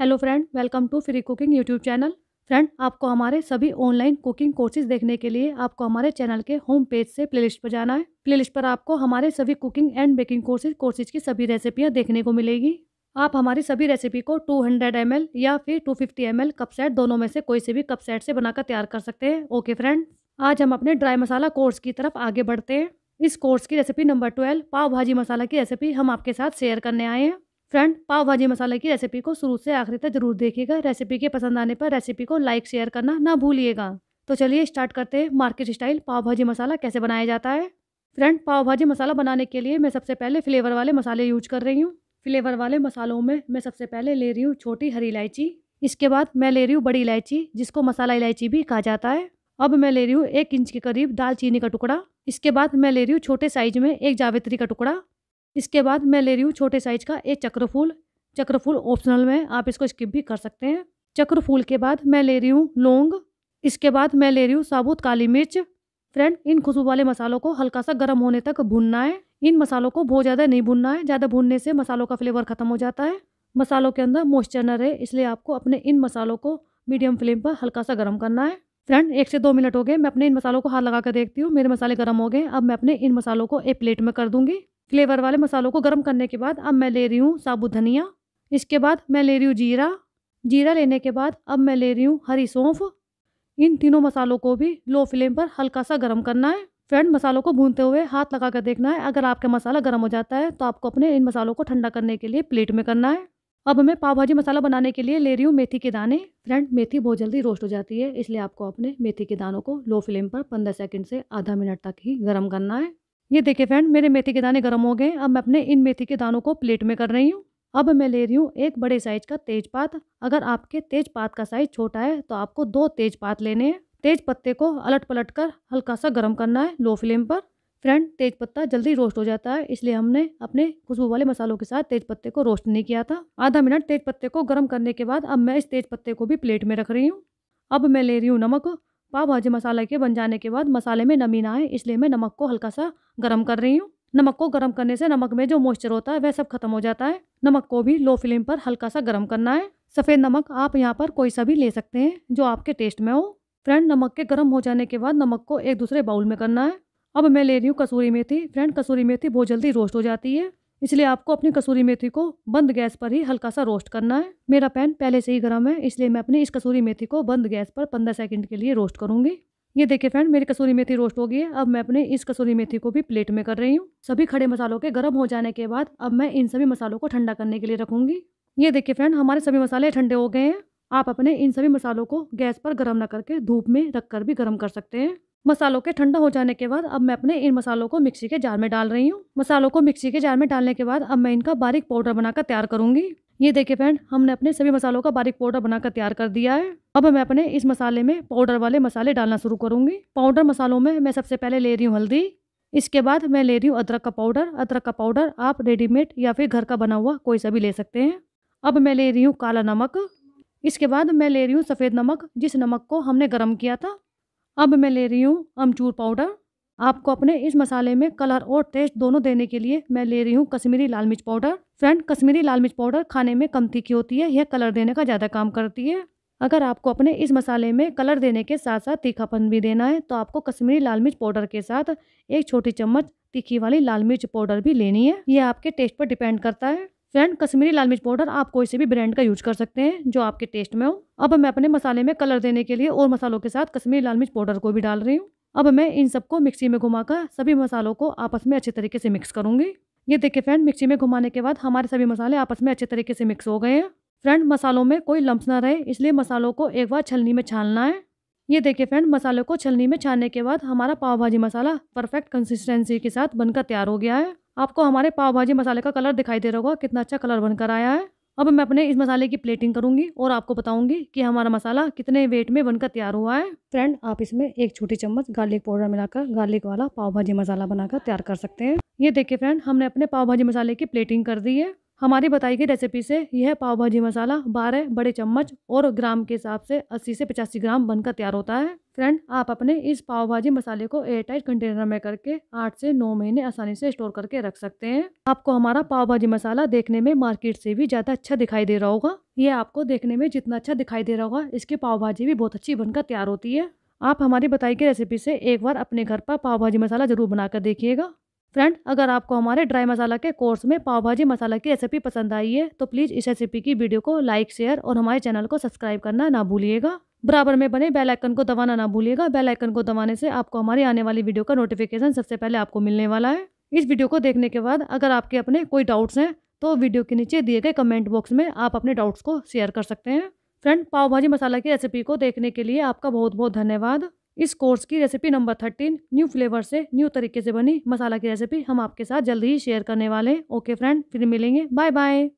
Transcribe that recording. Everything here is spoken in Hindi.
hello friend welcome to free cooking YouTube channel friend आपको हमारे सभी ऑनलाइन कुकिंग कोर्सेज देखने के लिए आपको हमारे चैनल के होम पेज से प्लेलिस्ट पर जाना है प्लेलिस्ट पर आपको हमारे सभी cooking and baking courses courses की सभी रेसिपियाँ देखने को मिलेगी आप हमारी सभी रेसिपी को 200 हंड्रेड या फिर टू फिफ्टी कप सेट दोनों में से कोई से भी कप सेट से बनाकर तैयार कर सकते हैं ओके फ्रेंड आज हम अपने ड्राई मसाला कोर्स की तरफ आगे बढ़ते हैं इस कोर्स की रेसिपी नंबर ट्वेल्व पाव भाजी मसाला की रेसिपी हम आपके साथ शेयर करने आए हैं फ्रेंड पाव भाजी मसाले की रेसिपी को शुरू से आखिरी तक जरूर देखिएगा रेसिपी के पसंद आने पर रेसिपी को लाइक शेयर करना ना भूलिएगा तो चलिए स्टार्ट करते हैं मार्केट स्टाइल पाव भाजी मसाला कैसे बनाया जाता है फ्रेंड पाव भाजी मसाला बनाने के लिए मैं सबसे पहले फ्लेवर वाले मसाले यूज कर रही हूँ फ्लेवर वाले मसालों में मैं सबसे पहले ले रही हूँ छोटी हरी इलायची इसके बाद मैं ले रही हूँ बड़ी इलायची जिसको मसाला इलायची भी कहा जाता है अब मैं ले रही हूँ एक इंच के करीब दालचीनी का टुकड़ा इसके बाद मैं ले रही हूँ छोटे साइज में एक जावित्री का टुकड़ा इसके बाद मैं ले रही हूँ छोटे साइज का एक चक्रफूल चक्रफूल ऑप्शनल में आप इसको स्किप भी कर सकते हैं चक्रफूल के बाद मैं ले रही हूँ लौंग इसके बाद मैं ले रही हूँ साबुत काली मिर्च फ्रेंड इन खुशबू वाले मसालों को हल्का सा गर्म होने तक भूनना है इन मसालों को बहुत ज़्यादा नहीं भूनना है ज़्यादा भूनने से मसालों का फ्लेवर ख़त्म हो जाता है मसालों के अंदर मॉइस्चर न है इसलिए आपको अपने इन मसालों को मीडियम फ्लेम पर हल्का सा गर्म करना है फ्रेंड एक से दो मिनट हो गए मैं अपने इन मसालों को हाथ लगा कर देखती हूँ मेरे मसाले गर्म हो गए अब मैं अपने इन मसालों को एक प्लेट में कर दूंगी फ्लेवर वाले मसालों को गर्म करने के बाद अब मैं ले रही हूँ साबुत धनिया इसके बाद मैं ले रही हूँ जीरा जीरा लेने के बाद अब मैं ले रही हूँ हरी सौंफ इन तीनों मसालों को भी लो फ्लेम पर हल्का सा गर्म करना है फ्रेंड मसालों को भूनते हुए हाथ लगा कर देखना है अगर आपका मसाला गर्म हो जाता है तो आपको अपने इन मसालों को ठंडा करने के लिए प्लेट में करना है अब मैं पाव भाजी मसाला बनाने के लिए ले रही हूँ मेथी के दाने फ्रेंड मेथी बहुत जल्दी रोस्ट हो जाती है इसलिए आपको अपने मेथी के दानों को लो फ्लेम पर पंद्रह सेकंड से आधा मिनट तक ही गर्म करना है ये देखिए फ्रेंड मेरे मेथी के दाने गर्म हो गए अब मैं अपने इन मेथी के दानों को प्लेट में कर रही हूँ अब मैं ले रही हूँ एक बड़े साइज का तेज पात अगर आपके तेज पात का साइज छोटा है तो आपको दो तेज पात लेने हैं तेज पत्ते को अलट पलट कर हल्का सा गर्म करना है लो फ्लेम पर फ्रेंड तेज पत्ता जल्दी रोस्ट हो जाता है इसलिए हमने अपने खुशबू वाले मसालों के साथ तेज पत्ते को रोस्ट नहीं किया था आधा मिनट तेज पत्ते को गर्म करने के बाद अब मैं इस तेज पत्ते को भी प्लेट में रख रही हूँ अब मैं ले रही हूँ नमक पाव भाजी मसाला के बन जाने के बाद मसाले में नमी ना आए इसलिए मैं नमक को हल्का सा गर्म कर रही हूँ नमक को गर्म करने से नमक में जो मॉइस्चर होता है वह सब खत्म हो जाता है नमक को भी लो फ्लेम पर हल्का सा गर्म करना है सफ़ेद नमक आप यहाँ पर कोई सा भी ले सकते हैं जो आपके टेस्ट में हो फ्रेंड नमक के गर्म हो जाने के बाद नमक को एक दूसरे बाउल में करना है अब मैं ले रही हूँ कसूरी मेथी फ्रेंड कसूरी मेथी बहुत जल्दी रोस्ट हो जाती है इसलिए आपको अपनी कसूरी मेथी को बंद गैस पर ही हल्का सा रोस्ट करना है मेरा पैन पहले से ही गर्म है इसलिए मैं अपनी इस कसूरी मेथी को बंद गैस पर पंद्रह सेकंड के लिए रोस्ट करूँगी ये देखिए फ्रेंड मेरी कसूरी मेथी रोस्ट हो गई है अब मैं अपने इस कसूरी मेथी को भी प्लेट में कर रही हूँ सभी खड़े मसालों के गर्म हो जाने के बाद अब मैं इन सभी मसालों को ठंडा करने के लिए रखूँगी ये देखिए फ्रेंड हमारे सभी मसाले ठंडे हो गए हैं आप अपने इन सभी मसालों को गैस पर गर्म न करके धूप में रख कर भी गर्म कर सकते हैं मसालों के ठंडा हो जाने के बाद अब मैं अपने इन मसालों को मिक्सी के जार में डाल रही हूँ मसालों को मिक्सी के जार में डालने के बाद अब मैं इनका बारीक पाउडर बनाकर तैयार करूंगी ये देखिए फ्रेंड हमने अपने सभी मसालों का बारीक पाउडर बनाकर तैयार कर दिया है अब मैं अपने इस मसाले में पाउडर वाले मसाले डालना शुरू करूँगी पाउडर मसालों में मैं सबसे पहले ले रही हूँ हल्दी इसके बाद मैं ले रही हूँ अदरक का पाउडर अदरक का पाउडर आप रेडीमेड या फिर घर का बना हुआ कोई सा भी ले सकते हैं अब मैं ले रही हूँ काला नमक इसके बाद मैं ले रही हूँ सफ़ेद नमक जिस नमक को हमने गर्म किया था अब मैं ले रही हूँ अमचूर पाउडर आपको अपने इस मसाले में कलर और टेस्ट दोनों देने के लिए मैं ले रही हूँ कश्मीरी लाल मिर्च पाउडर फ्रेंड कश्मीरी लाल मिर्च पाउडर खाने में कम तीखी होती है यह कलर देने का ज़्यादा काम करती है अगर आपको अपने इस मसाले में कलर देने के साथ साथ तीखापन भी देना है तो आपको कश्मीरी लाल मिर्च पाउडर के साथ एक छोटी चम्मच तीखी वाली लाल मिर्च पाउडर भी लेनी है यह आपके टेस्ट पर डिपेंड करता है फ्रेंड कश्मीरी लाल मिर्च पाउडर आप कोई से भी ब्रांड का यूज कर सकते हैं जो आपके टेस्ट में हो अब मैं अपने मसाले में कलर देने के लिए और मसालों के साथ कश्मीरी लाल मिर्च पाउडर को भी डाल रही हूँ अब मैं इन सबको मिक्सी में घुमाकर सभी मसालों को आपस में अच्छे तरीके से मिक्स करूंगी ये देखिए फ्रेंड मिक्सी में घुमाने के बाद हमारे सभी मसाले आपस में अच्छे तरीके से मिक्स हो गए हैं फ्रेंड मसालों में कोई लम्ब ना रहे इसलिए मसालों को एक बार छलनी में छानना है ये देखिए फ्रेंड मसालों को छलनी में छानने के बाद हमारा पाव भाजी मसाला परफेक्ट कंसिस्टेंसी के साथ बनकर तैयार हो गया है आपको हमारे पाव भाजी मसाले का कलर दिखाई दे रहा होगा कितना अच्छा कलर बनकर आया है अब मैं अपने इस मसाले की प्लेटिंग करूंगी और आपको बताऊंगी कि हमारा मसाला कितने वेट में बनकर तैयार हुआ है फ्रेंड आप इसमें एक छोटी चम्मच गार्लिक पाउडर मिलाकर गार्लिक वाला पाव भाजी मसाला बनाकर तैयार कर सकते हैं ये देखिए फ्रेंड हमने अपने पाव भाजी मसाले की प्लेटिंग कर दी है हमारी बताई गई रेसिपी से यह पाव भाजी मसाला 12 बड़े चम्मच और ग्राम के हिसाब से 80 से 85 ग्राम बनकर तैयार होता है फ्रेंड आप अपने इस पाव भाजी मसाले को एयरटाइट कंटेनर में करके आठ से नौ महीने आसानी से स्टोर करके रख सकते हैं आपको हमारा पाव भाजी मसाला देखने में मार्केट से भी ज़्यादा अच्छा दिखाई दे रहा होगा यह आपको देखने में जितना अच्छा दिखाई दे रहा होगा इसकी पाव भाजी भी बहुत अच्छी बनकर तैयार होती है आप हमारी बताई गई रेसिपी से एक बार अपने घर पर पाव भाजी मसाला ज़रूर बनाकर देखिएगा फ्रेंड अगर आपको हमारे ड्राई मसाला के कोर्स में पाव भाजी मसाला की रेसिपी पसंद आई है तो प्लीज़ इस रेसिपी की वीडियो को लाइक शेयर और हमारे चैनल को सब्सक्राइब करना ना भूलिएगा बराबर में बने बेल आइकन को दबाना ना भूलिएगा बेल आइकन को दबाने से आपको हमारी आने वाली वीडियो का नोटिफिकेशन सबसे पहले आपको मिलने वाला है इस वीडियो को देखने के बाद अगर आपके अपने कोई डाउट्स हैं तो वीडियो के नीचे दिए गए कमेंट बॉक्स में आप अपने डाउट्स को शेयर कर सकते हैं फ्रेंड पाव भाजी मसाला की रेसिपी को देखने के लिए आपका बहुत बहुत धन्यवाद इस कोर्स की recipe number thirteen new flavour से न्यू तरीके से बनी मसाला की रेसिपी हम आपके साथ जल्दी ही शेयर करने वाले हैं ओके फ्रेंड फिर मिलेंगे बाय बाय